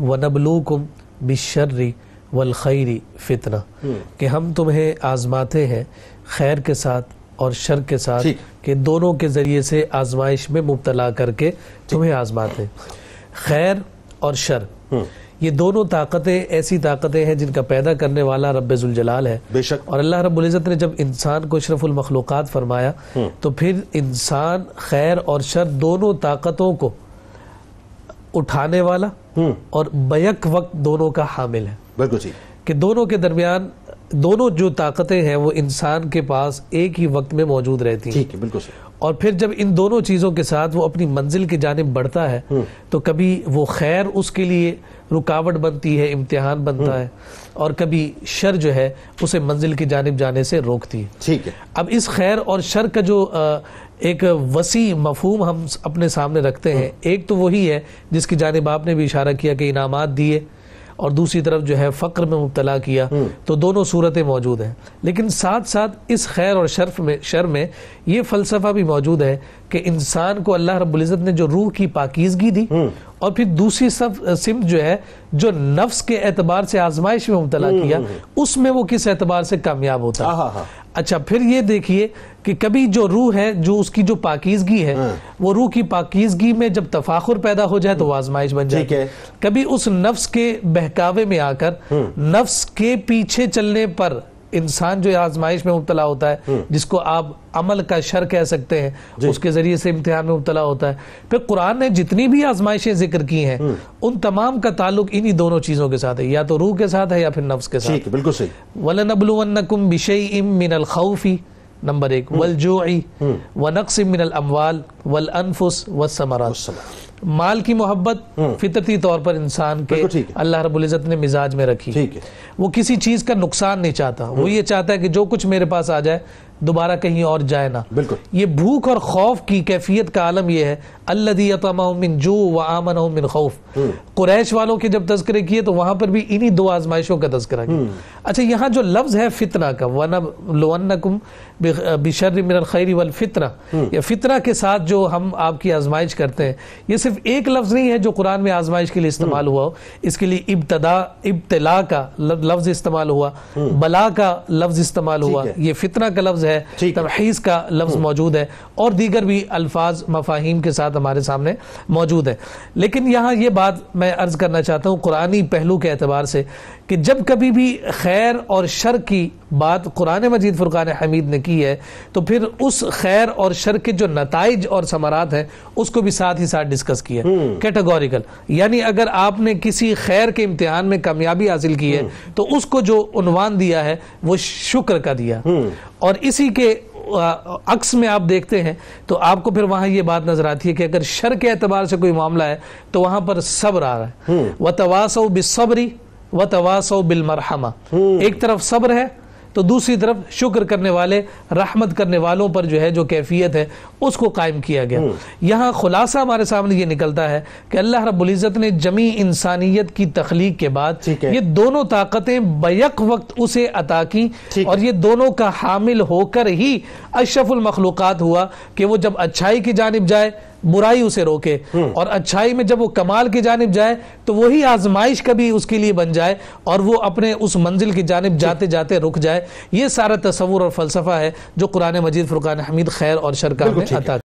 वनबलूकुम बिशर्री खैरी फितना हम्म। कि हम तुम्हें आजमाते हैं खैर के साथ और शर के साथ कि दोनों के ज़रिए से आजमाइश में मुबतला करके तुम्हें आजमाते हैं खैर और शर हम्म। ये दोनों ताकतें ऐसी ताकतें हैं जिनका पैदा करने वाला रबाल है बेशक और अल्लाह रब्ज़त ने जब इंसान को शरफुलमखलूक़ात फरमाया हम्म। तो फिर इंसान खैर और शर दोनों ताकतों को उठाने वाला हम्म। और बयक वक्त दोनों का हामिल है बिल्कुल कि दोनों के दरमियान दोनों जो ताकतें हैं वो इंसान के पास एक ही वक्त में मौजूद रहती हैं ठीक है बिल्कुल और फिर जब इन दोनों चीज़ों के साथ वो अपनी मंजिल की जानब बढ़ता है हम्म। तो कभी वो खैर उसके लिए रुकावट बनती है इम्तिहान बनता हम्म। है और कभी शर जो है उसे मंजिल की जानब जाने से रोकती है ठीक है अब इस खैर और शर का जो एक वसी मफहम हम अपने सामने रखते हैं हम्म। एक तो वही है जिसकी जानब आपने भी इशारा किया कि इनाम दिए और दूसरी तरफ जो है फ़क्र में मुबतला किया हम्म। तो दोनों सूरतें मौजूद हैं लेकिन साथ साथ इस खैर और शर्फ में शर में ये फ़लसफ़ा भी मौजूद है कि इंसान को अल्लाह रबुल्ज़त ने जो रूह की पाकिजगी दी हम्म। और फिर दूसरी सिमत जो है जो नफ्स के एतबार से आजमाइश में मुबतला हम्म, किया उसमें वो किस एतबार से कामयाब होता है अच्छा फिर ये देखिए कि कभी जो रूह है जो उसकी जो पाकिजगी है हाँ। वो रूह की पाकिजगी में जब तफाखुर पैदा हो जाए तो वो आजमाइश बन जाए कभी उस नफ्स के बहकावे में आकर हम्म। नफ्स के पीछे चलने पर इंसान जो आजमाइश में मुबतला होता है हम्म। जिसको आप अमल का शर कह सकते हैं उसके जरिए से इम्तिहान में मुबतला होता है फिर कुरान ने जितनी भी आजमाइशें जिक्र की हैं हम्म। उन तमाम का ताल्लुक इन्हीं दोनों चीज़ों के साथ है या तो रूह के साथ है या फिर नफ्स के साथ बिल्कुल सही वलन अबलुवन्नकुम बिशई इम मिनल खौफी नंबर एक हम्म। वल जो व नक्स मिनल अमवाल वल अनफुस व समरा माल की मोहब्बत हम्म। फितरती तौर पर इंसान के अल्लाह रबुल्जत ने मिजाज में रखी वो किसी चीज़ का नुकसान नहीं चाहता वो हम्म। ये चाहता है कि जो कुछ मेरे पास आ जाए दोबारा कहीं और जाए ना बिल्कुल ये भूख और खौफ की कैफियत का आलम यह है अल्लादिन जो व आमन मिन खौफ हम्म। कुरैश वालों के जब तस्करे किए तो वहां पर भी इन्हीं दो आजमाइशों का तस्करा किया हम्म। अच्छा यहाँ जो लफ्ज़ है फितना का वनकुम बिशर खैरी वल फितना हम्म। या फितना के साथ जो हम आपकी आजमाइश करते हैं ये सिर्फ एक लफ्ज़ नहीं है जो कुरान में आजमाइश के लिए इस्तेमाल हुआ हो इसके लिए इब्तदा इब्तला का लफ्ज़ इस्तेमाल हुआ बला का लफ्ज़ इस्तेमाल हुआ ये फितना का लफ्ज़ लफ्ज़ है तमहीज़ का लफ्ज़ हम्म। मौजूद है और दीगर भी अल्फाज मफाहिम के साथ हमारे सामने मौजूद है लेकिन यहाँ ये बात मैं अर्ज़ करना चाहता हूँ कुरानी पहलू के अतबार से कि जब कभी भी खैर और शर की बात कुरान मजीद फ़ुरक़ान हमीद ने की है तो फिर उस खैर और शर के जो नतज और समारात हैं उसको भी साथ ही साथ डिस्कस किया हम्म। कैटेगोरिकल यानी अगर आपने किसी खैर के इम्तहान में कामयाबी हासिल की है हम्म। तो उसको जो उनवान दिया है वो शुक्र का दिया और इस इसी के अक्स में आप देखते हैं तो आपको फिर वहां ये बात नजर आती है कि अगर शर के एतबार से कोई मामला है तो वहां पर सब्र आ रहा है हम्म। वह तवासो बिसबरी व तवासो बिलमरहमा हम्म। एक तरफ सब्र है तो दूसरी तरफ शुक्र करने वाले रहमत करने वालों पर जो है जो कैफियत है उसको कायम किया गया हम्म। यहाँ खुलासा हमारे सामने ये निकलता है कि अल्लाह रबुल्ज़त ने जमी इंसानियत की तख्लीक के बाद ये दोनों ताकतें बैक वक्त उसे अता की और ये दोनों का हामिल होकर ही अशफुल मखलूक़ात हुआ कि वो जब अच्छाई की जानब जाए बुराई उसे रोके हम्म। और अच्छाई में जब वो कमाल की जानब जाए तो वही आजमाइश कभी उसके लिए बन जाए और वो अपने उस मंजिल की जानब जाते जाते रुक जाए ये सारा तस्वूर और फलसफा है जो कुरान मजीद फुरकान हमीद खैर और शरकार में अता